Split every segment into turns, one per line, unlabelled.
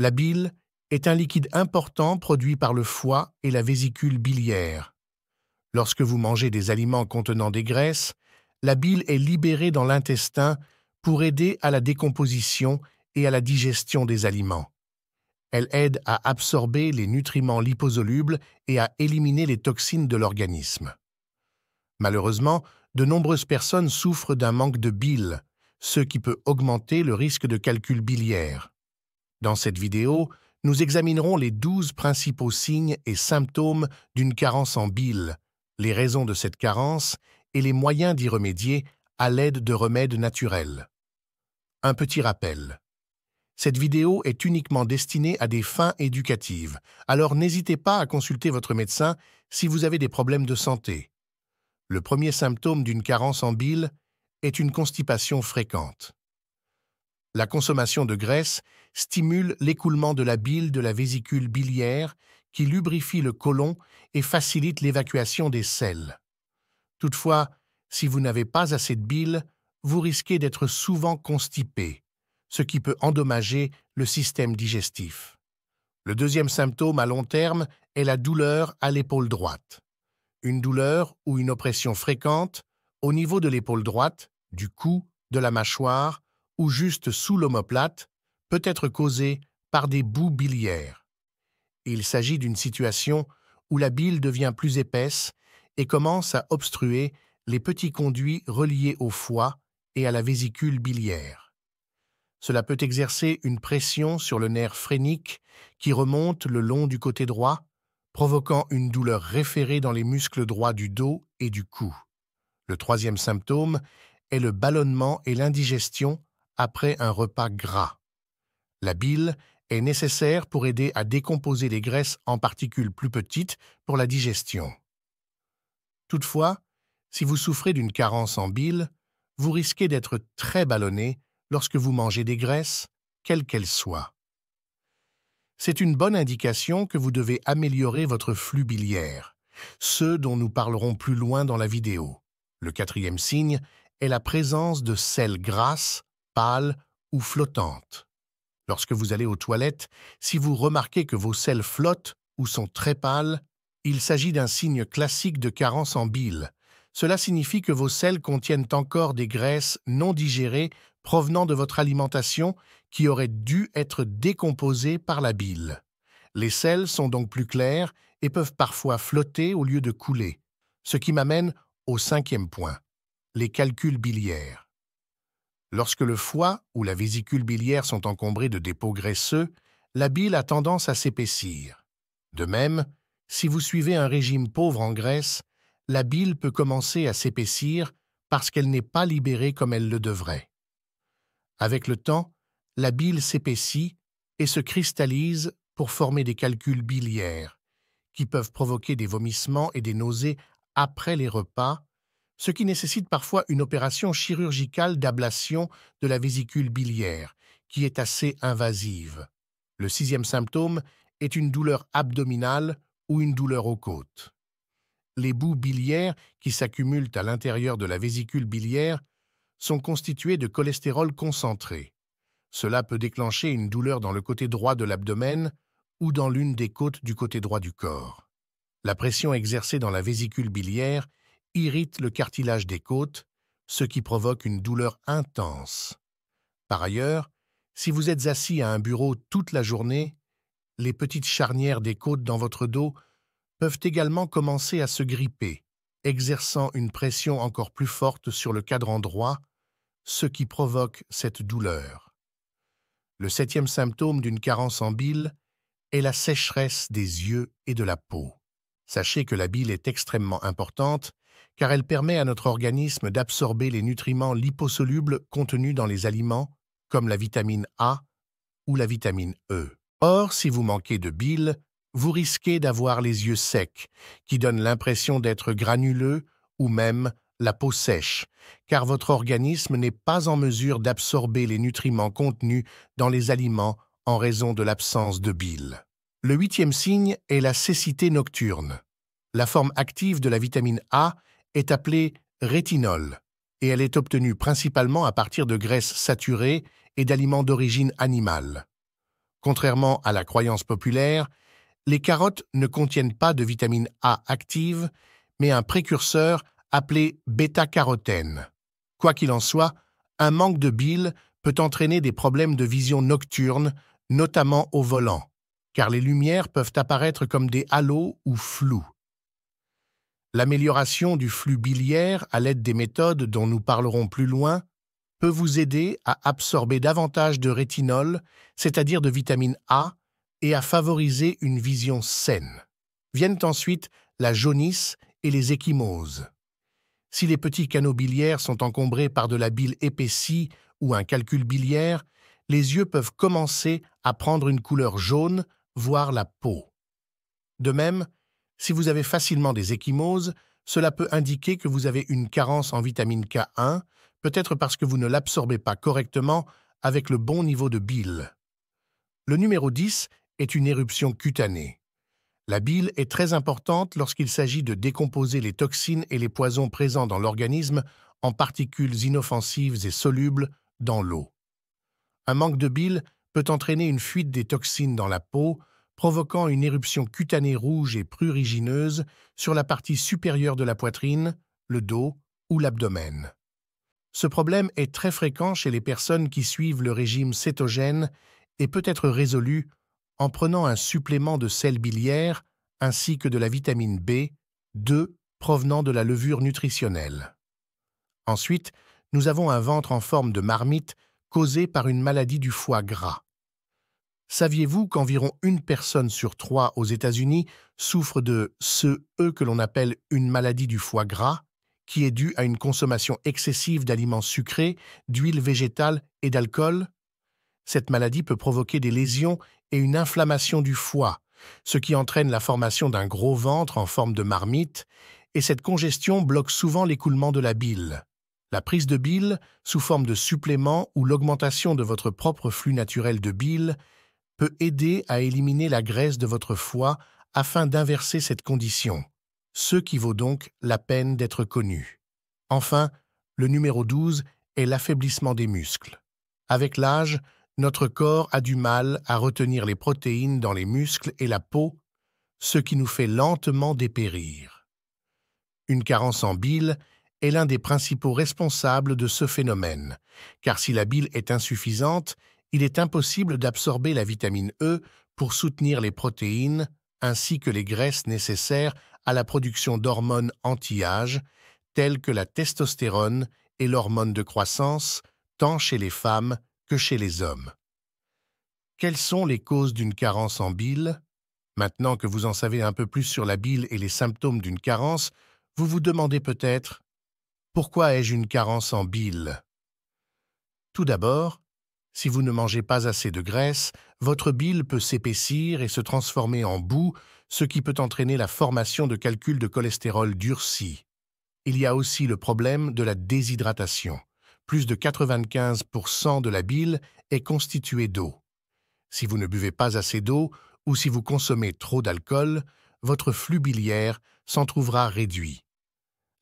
La bile est un liquide important produit par le foie et la vésicule biliaire. Lorsque vous mangez des aliments contenant des graisses, la bile est libérée dans l'intestin pour aider à la décomposition et à la digestion des aliments. Elle aide à absorber les nutriments liposolubles et à éliminer les toxines de l'organisme. Malheureusement, de nombreuses personnes souffrent d'un manque de bile, ce qui peut augmenter le risque de calcul biliaire. Dans cette vidéo, nous examinerons les 12 principaux signes et symptômes d'une carence en bile, les raisons de cette carence et les moyens d'y remédier à l'aide de remèdes naturels. Un petit rappel. Cette vidéo est uniquement destinée à des fins éducatives, alors n'hésitez pas à consulter votre médecin si vous avez des problèmes de santé. Le premier symptôme d'une carence en bile est une constipation fréquente. La consommation de graisse stimule l'écoulement de la bile de la vésicule biliaire qui lubrifie le côlon et facilite l'évacuation des sels. Toutefois, si vous n'avez pas assez de bile, vous risquez d'être souvent constipé, ce qui peut endommager le système digestif. Le deuxième symptôme à long terme est la douleur à l'épaule droite. Une douleur ou une oppression fréquente au niveau de l'épaule droite, du cou, de la mâchoire, ou juste sous l'omoplate peut être causée par des boues biliaires. Il s'agit d'une situation où la bile devient plus épaisse et commence à obstruer les petits conduits reliés au foie et à la vésicule biliaire. Cela peut exercer une pression sur le nerf phrénique qui remonte le long du côté droit, provoquant une douleur référée dans les muscles droits du dos et du cou. Le troisième symptôme est le ballonnement et l'indigestion après un repas gras. La bile est nécessaire pour aider à décomposer les graisses en particules plus petites pour la digestion. Toutefois, si vous souffrez d'une carence en bile, vous risquez d'être très ballonné lorsque vous mangez des graisses, quelles qu'elles soient. C'est une bonne indication que vous devez améliorer votre flux biliaire, ce dont nous parlerons plus loin dans la vidéo. Le quatrième signe est la présence de sels grasses pâles ou flottantes. Lorsque vous allez aux toilettes, si vous remarquez que vos selles flottent ou sont très pâles, il s'agit d'un signe classique de carence en bile. Cela signifie que vos selles contiennent encore des graisses non digérées provenant de votre alimentation qui auraient dû être décomposées par la bile. Les selles sont donc plus claires et peuvent parfois flotter au lieu de couler. Ce qui m'amène au cinquième point, les calculs biliaires. Lorsque le foie ou la vésicule biliaire sont encombrés de dépôts graisseux, la bile a tendance à s'épaissir. De même, si vous suivez un régime pauvre en graisse, la bile peut commencer à s'épaissir parce qu'elle n'est pas libérée comme elle le devrait. Avec le temps, la bile s'épaissit et se cristallise pour former des calculs biliaires, qui peuvent provoquer des vomissements et des nausées après les repas ce qui nécessite parfois une opération chirurgicale d'ablation de la vésicule biliaire, qui est assez invasive. Le sixième symptôme est une douleur abdominale ou une douleur aux côtes. Les bouts biliaires qui s'accumulent à l'intérieur de la vésicule biliaire sont constitués de cholestérol concentré. Cela peut déclencher une douleur dans le côté droit de l'abdomen ou dans l'une des côtes du côté droit du corps. La pression exercée dans la vésicule biliaire irrite le cartilage des côtes, ce qui provoque une douleur intense. Par ailleurs, si vous êtes assis à un bureau toute la journée, les petites charnières des côtes dans votre dos peuvent également commencer à se gripper, exerçant une pression encore plus forte sur le cadran droit, ce qui provoque cette douleur. Le septième symptôme d'une carence en bile est la sécheresse des yeux et de la peau. Sachez que la bile est extrêmement importante car elle permet à notre organisme d'absorber les nutriments liposolubles contenus dans les aliments, comme la vitamine A ou la vitamine E. Or, si vous manquez de bile, vous risquez d'avoir les yeux secs, qui donnent l'impression d'être granuleux ou même la peau sèche, car votre organisme n'est pas en mesure d'absorber les nutriments contenus dans les aliments en raison de l'absence de bile. Le huitième signe est la cécité nocturne. La forme active de la vitamine A est appelée rétinol et elle est obtenue principalement à partir de graisses saturées et d'aliments d'origine animale. Contrairement à la croyance populaire, les carottes ne contiennent pas de vitamine A active, mais un précurseur appelé bêta-carotène. Quoi qu'il en soit, un manque de bile peut entraîner des problèmes de vision nocturne, notamment au volant, car les lumières peuvent apparaître comme des halos ou flous. L'amélioration du flux biliaire à l'aide des méthodes dont nous parlerons plus loin peut vous aider à absorber davantage de rétinol, c'est-à-dire de vitamine A, et à favoriser une vision saine. Viennent ensuite la jaunisse et les échymoses. Si les petits canaux biliaires sont encombrés par de la bile épaissie ou un calcul biliaire, les yeux peuvent commencer à prendre une couleur jaune, voire la peau. De même, si vous avez facilement des échymoses, cela peut indiquer que vous avez une carence en vitamine K1, peut-être parce que vous ne l'absorbez pas correctement avec le bon niveau de bile. Le numéro 10 est une éruption cutanée. La bile est très importante lorsqu'il s'agit de décomposer les toxines et les poisons présents dans l'organisme en particules inoffensives et solubles dans l'eau. Un manque de bile peut entraîner une fuite des toxines dans la peau, provoquant une éruption cutanée rouge et prurigineuse sur la partie supérieure de la poitrine, le dos ou l'abdomen. Ce problème est très fréquent chez les personnes qui suivent le régime cétogène et peut être résolu en prenant un supplément de sel biliaire ainsi que de la vitamine B, 2 provenant de la levure nutritionnelle. Ensuite, nous avons un ventre en forme de marmite causé par une maladie du foie gras. Saviez-vous qu'environ une personne sur trois aux États-Unis souffre de ce E que l'on appelle une maladie du foie gras, qui est due à une consommation excessive d'aliments sucrés, d'huile végétale et d'alcool Cette maladie peut provoquer des lésions et une inflammation du foie, ce qui entraîne la formation d'un gros ventre en forme de marmite, et cette congestion bloque souvent l'écoulement de la bile. La prise de bile, sous forme de supplément ou l'augmentation de votre propre flux naturel de bile, peut aider à éliminer la graisse de votre foie afin d'inverser cette condition, ce qui vaut donc la peine d'être connu. Enfin, le numéro 12 est l'affaiblissement des muscles. Avec l'âge, notre corps a du mal à retenir les protéines dans les muscles et la peau, ce qui nous fait lentement dépérir. Une carence en bile est l'un des principaux responsables de ce phénomène, car si la bile est insuffisante, il est impossible d'absorber la vitamine E pour soutenir les protéines ainsi que les graisses nécessaires à la production d'hormones anti-âge, telles que la testostérone et l'hormone de croissance, tant chez les femmes que chez les hommes. Quelles sont les causes d'une carence en bile Maintenant que vous en savez un peu plus sur la bile et les symptômes d'une carence, vous vous demandez peut-être « Pourquoi ai-je une carence en bile ?» Tout d'abord, si vous ne mangez pas assez de graisse, votre bile peut s'épaissir et se transformer en boue, ce qui peut entraîner la formation de calculs de cholestérol durci. Il y a aussi le problème de la déshydratation. Plus de 95% de la bile est constituée d'eau. Si vous ne buvez pas assez d'eau ou si vous consommez trop d'alcool, votre flux biliaire s'en trouvera réduit.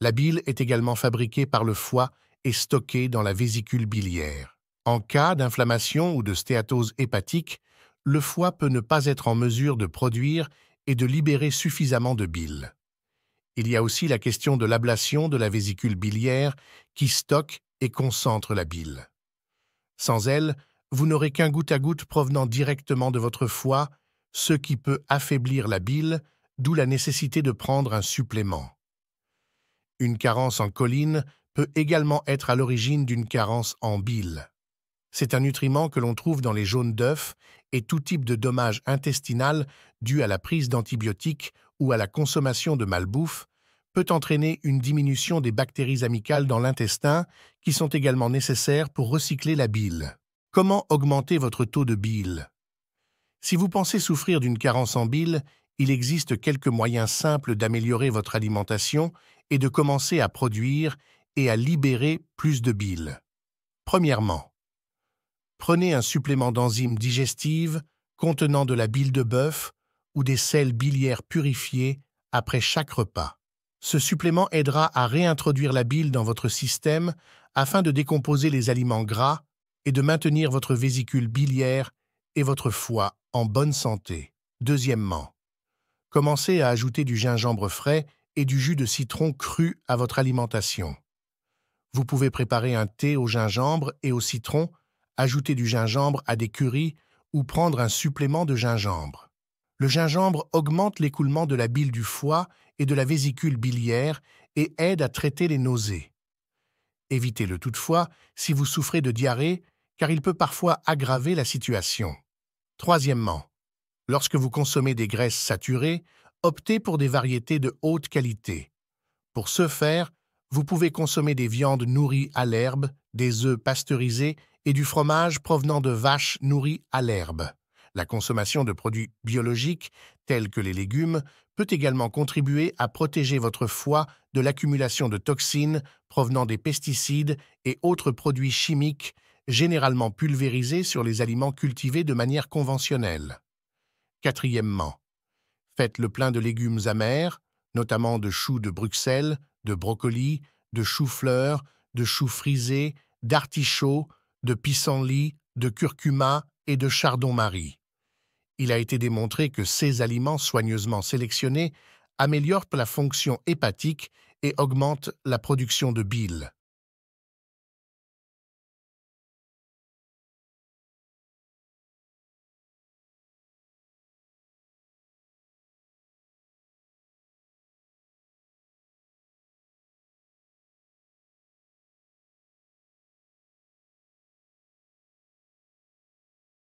La bile est également fabriquée par le foie et stockée dans la vésicule biliaire. En cas d'inflammation ou de stéatose hépatique, le foie peut ne pas être en mesure de produire et de libérer suffisamment de bile. Il y a aussi la question de l'ablation de la vésicule biliaire qui stocke et concentre la bile. Sans elle, vous n'aurez qu'un goutte à goutte provenant directement de votre foie, ce qui peut affaiblir la bile, d'où la nécessité de prendre un supplément. Une carence en choline peut également être à l'origine d'une carence en bile. C'est un nutriment que l'on trouve dans les jaunes d'œufs et tout type de dommage intestinal dû à la prise d'antibiotiques ou à la consommation de malbouffe peut entraîner une diminution des bactéries amicales dans l'intestin qui sont également nécessaires pour recycler la bile. Comment augmenter votre taux de bile Si vous pensez souffrir d'une carence en bile, il existe quelques moyens simples d'améliorer votre alimentation et de commencer à produire et à libérer plus de bile. Premièrement, Prenez un supplément d'enzymes digestives contenant de la bile de bœuf ou des sels biliaires purifiés après chaque repas. Ce supplément aidera à réintroduire la bile dans votre système afin de décomposer les aliments gras et de maintenir votre vésicule biliaire et votre foie en bonne santé. Deuxièmement, commencez à ajouter du gingembre frais et du jus de citron cru à votre alimentation. Vous pouvez préparer un thé au gingembre et au citron ajouter du gingembre à des currys ou prendre un supplément de gingembre. Le gingembre augmente l'écoulement de la bile du foie et de la vésicule biliaire et aide à traiter les nausées. Évitez-le toutefois si vous souffrez de diarrhée, car il peut parfois aggraver la situation. Troisièmement, lorsque vous consommez des graisses saturées, optez pour des variétés de haute qualité. Pour ce faire, vous pouvez consommer des viandes nourries à l'herbe, des œufs pasteurisés et du fromage provenant de vaches nourries à l'herbe. La consommation de produits biologiques, tels que les légumes, peut également contribuer à protéger votre foie de l'accumulation de toxines provenant des pesticides et autres produits chimiques généralement pulvérisés sur les aliments cultivés de manière conventionnelle. Quatrièmement, faites le plein de légumes amers, notamment de choux de Bruxelles, de brocolis, de choux-fleurs, de choux frisés, d'artichauts, de pissenlit, de curcuma et de chardon-marie. Il a été démontré que ces aliments soigneusement sélectionnés améliorent la fonction hépatique et augmentent la production de bile.